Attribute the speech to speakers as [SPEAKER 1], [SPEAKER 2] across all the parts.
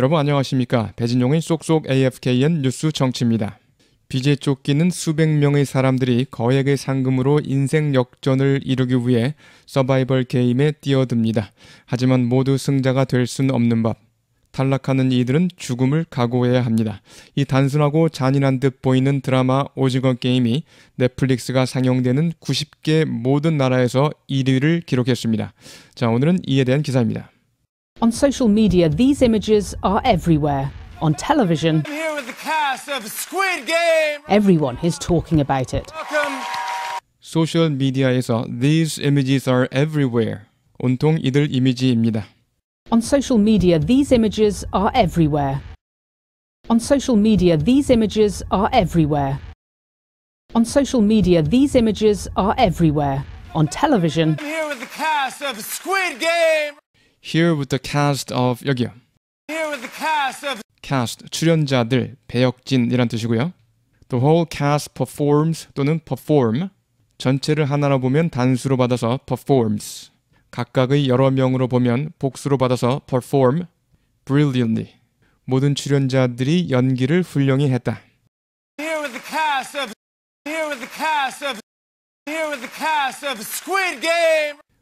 [SPEAKER 1] 여러분 안녕하십니까. 배진용의 쏙쏙 AFKN 뉴스 정치입니다. 빚에 쫓기는 수백 명의 사람들이 거액의 상금으로 인생 역전을 이루기 위해 서바이벌 게임에 뛰어듭니다. 하지만 모두 승자가 될 순 없는 법. 탈락하는 이들은 죽음을 각오해야 합니다. 이 단순하고 잔인한 듯 보이는 드라마 오징어 게임이 넷플릭스가 상영되는 90개 모든 나라에서 1위를 기록했습니다. 자, 오늘은 이에 대한 기사입니다.
[SPEAKER 2] On social media, these images are everywhere. On television, everyone is talking about
[SPEAKER 1] it. Welcome. 소셜 미디어에서 these images are everywhere. 온통 이들 이미지입니다.
[SPEAKER 2] On social media, these images are everywhere. On social media, these images are everywhere. On social media, these images
[SPEAKER 1] are everywhere. On television,
[SPEAKER 3] I'm here with the cast of Squid Game.
[SPEAKER 1] here부터 cast of 여기요.
[SPEAKER 3] Here with the cast of
[SPEAKER 1] cast 출연자들 배역진이란 뜻이고요. The whole cast performs 또는 perform 전체를 하나로 보면 단수로 받아서 performs 각각의 여러 명으로 보면 복수로 받아서 perform brilliantly 모든 출연자들이 연기를 훌륭히 했다.
[SPEAKER 3] Here with the cast of Here with the cast of Here with the cast of Squid Game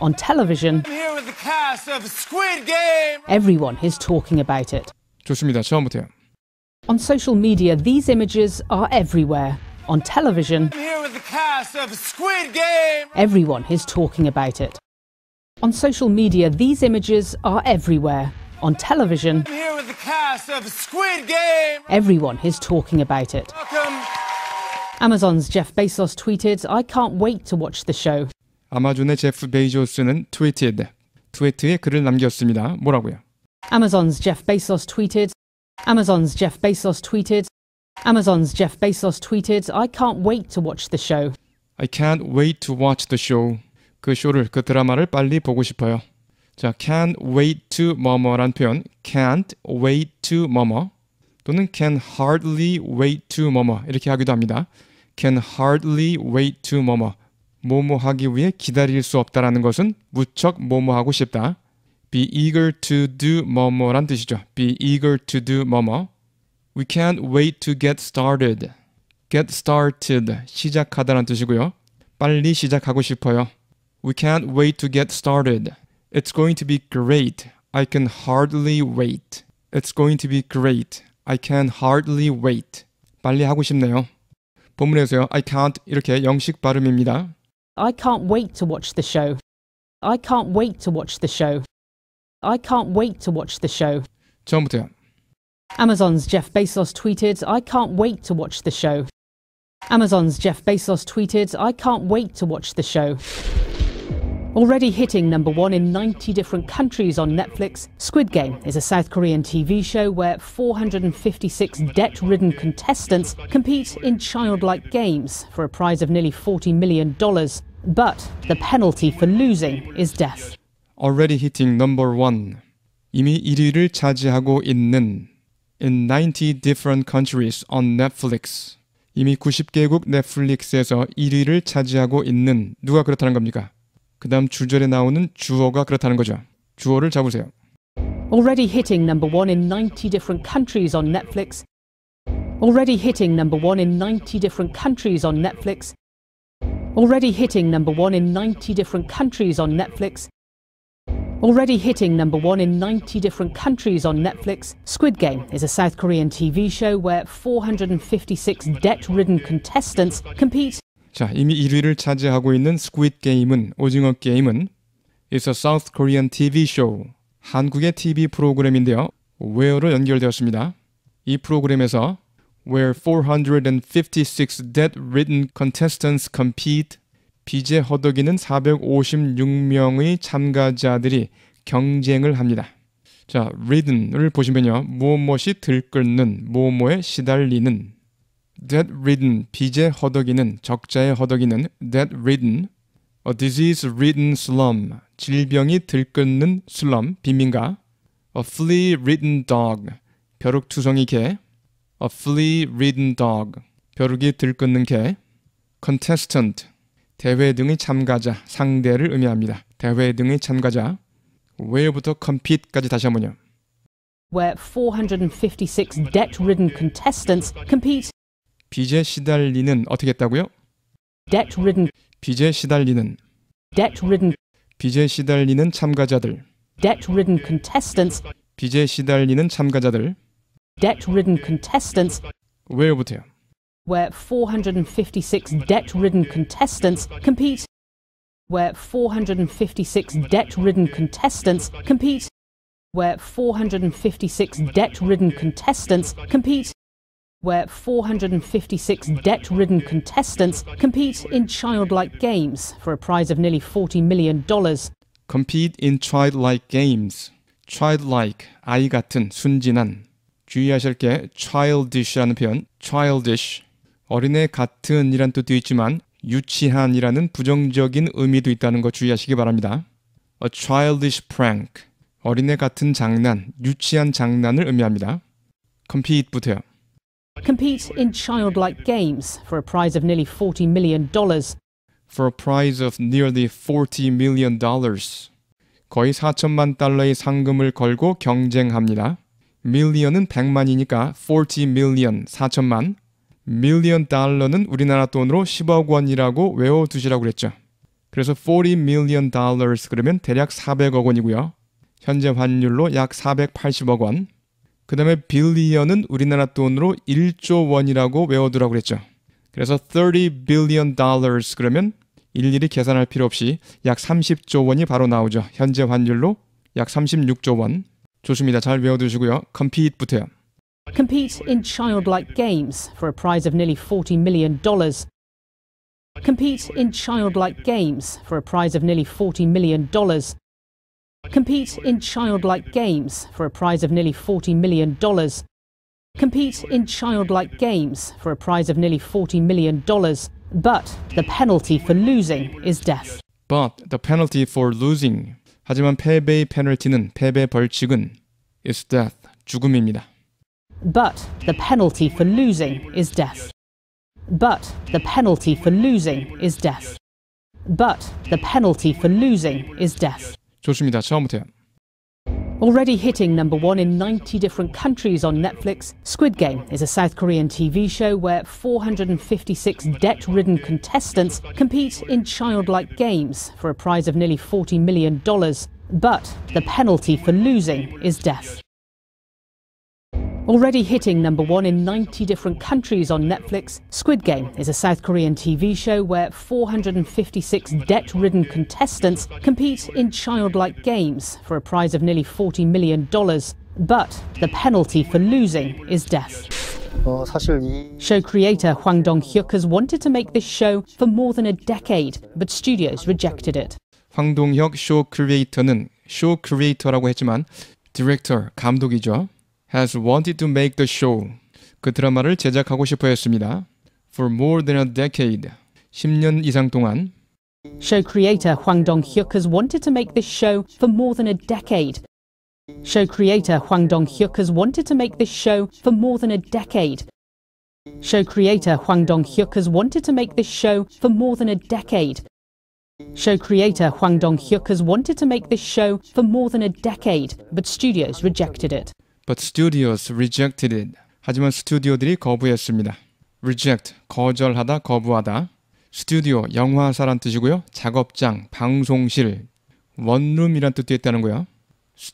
[SPEAKER 2] On television, everyone is talking about it. 좋습니다. 처음부터요. On social media, these images are everywhere. On television, everyone is talking about it. On social media, these images are everywhere. On television, everyone is talking about it. Welcome. Amazon's Jeff Bezos tweeted, I can't wait to watch the show.
[SPEAKER 1] 아마존의 제프 베이조스는 트위티드 트위트에 글을 남겼습니다. 뭐라고요?
[SPEAKER 2] Amazon's Jeff Bezos tweeted Amazon's Jeff Bezos tweeted Amazon's Jeff Bezos tweeted I can't wait to watch the show.
[SPEAKER 1] I can't wait to watch the show. 그 쇼를 그 드라마를 빨리 보고 싶어요. 자, can't wait to 뭐뭐란 표현, can't wait to 뭐뭐 또는 can hardly wait to 뭐뭐 이렇게 하기도 합니다. can hardly wait to 뭐뭐 뭐뭐하기 위해 기다릴 수 없다라는 것은 무척 뭐뭐하고 싶다. be eager to do 뭐뭐란 뜻이죠. be eager to do 뭐뭐. we can't wait to get started. get started 시작하다란 뜻이고요. 빨리 시작하고 싶어요. we can't wait to get started. it's going to be great. I can hardly wait. It's going to be great. I can hardly wait. 빨리 하고 싶네요. 본문에서요. I can't 이렇게 영식 발음입니다.
[SPEAKER 2] I can't wait to watch the show. I can't wait to watch the show. I can't wait to watch the show. Amazon's Jeff Bezos tweeted, I can't wait to watch the show. Amazon's Jeff Bezos tweeted, I can't wait to watch the show. Already hitting number one in 90 different countries on Netflix, Squid Game is a South Korean TV show where 456 debt ridden contestants compete in childlike games for a prize of nearly $40 million. But the penalty for losing is death.
[SPEAKER 1] Already hitting number one. 이미 1위를 차지하고 있는 in 90 different countries on Netflix. 이미 90개국 넷플릭스에서 1위를 차지하고 있는 누가 그렇다는 겁니까? 주절에 나오는 주어가 그렇다는 거죠. 주어를 잡으세요.
[SPEAKER 2] Already hitting number 1 in 90 different countries on Netflix. Already hitting number 1 in 90 different countries on Netflix. Already hitting number 1 in 90 different countries on Netflix. Already hitting number one in 90 different countries on Netflix, Squid Game is a South Korean TV show where 456 debt ridden contestants compete
[SPEAKER 1] 자, 이미 1위를 차지하고 있는 스퀴드 게임은 오징어 게임은 It's a South Korean TV show. 한국의 TV 프로그램인데요. Where로 연결되었습니다. 이 프로그램에서 Where 456 dead written contestants compete 빚에 허덕이는 456명의 참가자들이 경쟁을 합니다. 자, written을 보시면요. 무엇무엇이 들끓는, 무엇무엇에 시달리는 Debt ridden, 빚에 허덕이는, 적자에 허덕이는 debt ridden, a disease ridden slum, 질병이 들끓는 슬럼, 빈민가, a flea ridden dog, 벼룩투성이 개, a flea ridden dog, 벼룩이 들끓는 개, contestant, 대회 등의 참가자, 상대를 의미합니다. 대회 등의 참가자, where부터 compete까지 다시 한번요.
[SPEAKER 2] where 456 debt ridden contestants compete
[SPEAKER 1] 빚에 시달리는 어떻게 했다고요? debt-ridden 빚에 시달리는 debt-ridden 빚에 시달리는 참가자들 debt-ridden contestants 빚에 시달리는 참가자들 debt-ridden contestants where
[SPEAKER 2] 456 debt-ridden contestants compete where 456 debt-ridden contestants compete where 456 debt-ridden contestants compete where 456 debt ridden contestants compete in childlike games for a prize of nearly $40 million.
[SPEAKER 1] Compete in childlike games. childlike, 아이 같은, 순진한. 주의하실 게 childish라는 표현, childish. 어린애 같은이란 뜻도 있지만 유치한이라는 부정적인 의미도 있다는 거 주의하시기 바랍니다. A childish prank. 어린애 같은 장난, 유치한 장난을 의미합니다. compete부터요.
[SPEAKER 2] compete in childlike games for a prize of nearly $40 million.
[SPEAKER 1] For a prize of nearly $40 million. 거의 4천만 달러의 상금을 걸고 경쟁합니다. million은 100만이니까 40 million, 4천만. million 달러는 우리나라 돈으로 10억 원이라고 외워두시라고 그랬죠. 그래서 40 million dollars 그러면 대략 400억 원이고요. 현재 환율로 약 480억 원. 그 다음에 빌리언은 우리나라 돈으로 1조 원이라고 외워두라고 그랬죠. 그래서 30 billion dollars 그러면 일일이 계산할 필요 없이 약 30조 원이 바로 나오죠. 현재 환율로 약 36조 원. 좋습니다. 잘 외워두시고요. compete부터요.
[SPEAKER 2] Compete in childlike games for a prize of nearly 40 million dollars. Compete in childlike games for a prize of nearly 40 million dollars. compete in childlike games for a prize of nearly $40 million. Compete in childlike games for a prize of nearly $40 million, but the penalty for losing is death.
[SPEAKER 1] But the penalty for losing, 하지만 패배의 페널티는 패배 벌칙은 is death, 죽음입니다.
[SPEAKER 2] But the penalty for losing is death. But the penalty for losing is death. But the penalty for losing is
[SPEAKER 1] death. 좋습니다. 처음부터요.
[SPEAKER 2] Already hitting number one in 90 different countries on Netflix, Squid Game is a South Korean TV show where 456 debt ridden contestants compete in childlike games for a prize of nearly $40 million. But the penalty for losing is death. Already hitting number one in 90 different countries on Netflix, Squid Game is a South Korean TV show where 456 debt ridden contestants compete in childlike games for a prize of nearly $40 million. But the penalty for losing is death. Show creator Hwang Dong-hyuk has wanted to make this show for more than a decade, but studios rejected it.
[SPEAKER 1] 황동혁 쇼 크리에이터는 쇼 크리에이터라고 했지만 director, 감독이죠 has wanted to make the show. 그 드라마를 제작하고 싶어 했습니다. For more than a decade. 10년 이상 동안.
[SPEAKER 2] Show creator Hwang Dong-hyuk has wanted to make this show for more than a decade. Show creator Hwang Dong-hyuk has wanted to make this show for more than a decade. Show creator Hwang Dong-hyuk has wanted to make this show for more than a decade. Show creator Hwang Dong-hyuk has wanted to make this show for more than a decade, but studios rejected it.
[SPEAKER 1] But studios rejected it. 하지만 스튜디오들이 거부했습니다. reject 거절하다 거부하다. studio 영화사란 뜻이고요. 작업장, 방송실, 원룸이란 뜻도 있다는 거야.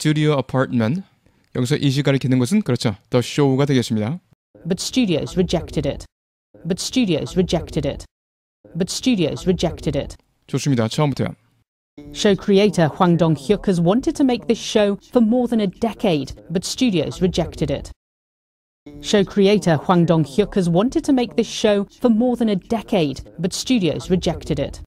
[SPEAKER 1] apartment 여기서 이시 가를키는 것은 그렇죠. The show가 되겠습니다.
[SPEAKER 2] But studios rejected it. But studios rejected it. But studios rejected it.
[SPEAKER 1] 좋습니다. 처음부터요.
[SPEAKER 2] Show creator Hwang Dong-hyuk has wanted to make this show for more than a decade, but studios rejected it. Show creator Hwang Dong-hyuk has wanted to make this show for more than a decade, but studios rejected it.